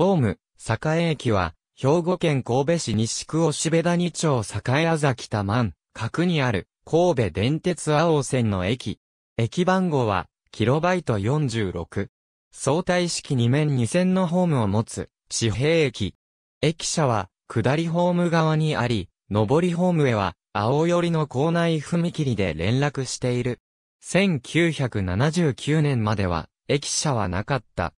ホーム、栄駅は、兵庫県神戸市西区押部谷町栄あざき多満、角にある、神戸電鉄青王線の駅。駅番号は、キロバイト46。相対式2面2線のホームを持つ、地平駅。駅舎は、下りホーム側にあり、上りホームへは、青寄りの校内踏切で連絡している。1979年までは、駅舎はなかった。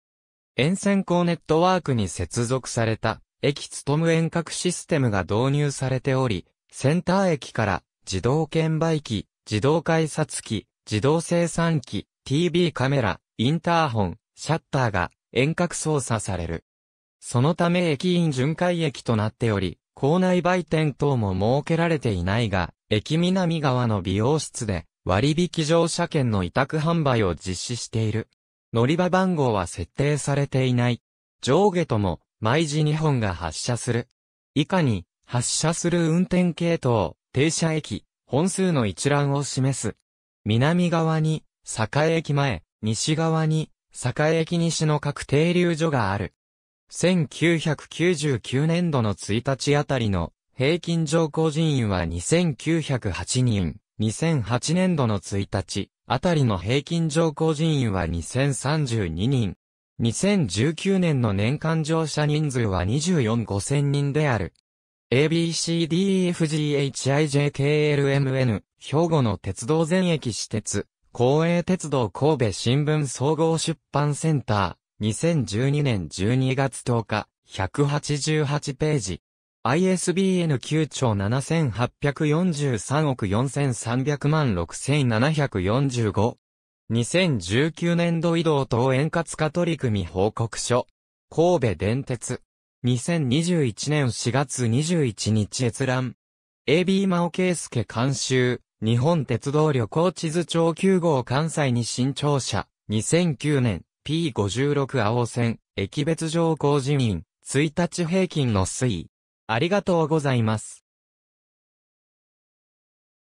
沿線港ネットワークに接続された、駅勤遠隔システムが導入されており、センター駅から自動券売機、自動改札機、自動生産機、TV カメラ、インターホン、シャッターが遠隔操作される。そのため駅員巡回駅となっており、校内売店等も設けられていないが、駅南側の美容室で割引乗車券の委託販売を実施している。乗り場番号は設定されていない。上下とも、毎時2本が発車する。以下に、発車する運転系統、停車駅、本数の一覧を示す。南側に、栄駅前、西側に、栄駅西の各停留所がある。1999年度の1日あたりの平均乗降人員は2908人。2008年度の1日、あたりの平均乗降人員は2032人。2019年の年間乗車人数は24 5000人である。ABCDEFGHIJKLMN、兵庫の鉄道全駅私鉄、公営鉄道神戸新聞総合出版センター、2012年12月10日、188ページ。ISBN 9兆7843億4300万6745。2019年度移動等円滑化取り組み報告書。神戸電鉄。2021年4月21日閲覧。AB 真央圭介監修。日本鉄道旅行地図庁9号関西に新庁舎。2009年 P56 青線。駅別乗降人員。1日平均の推移。ありがとうございます。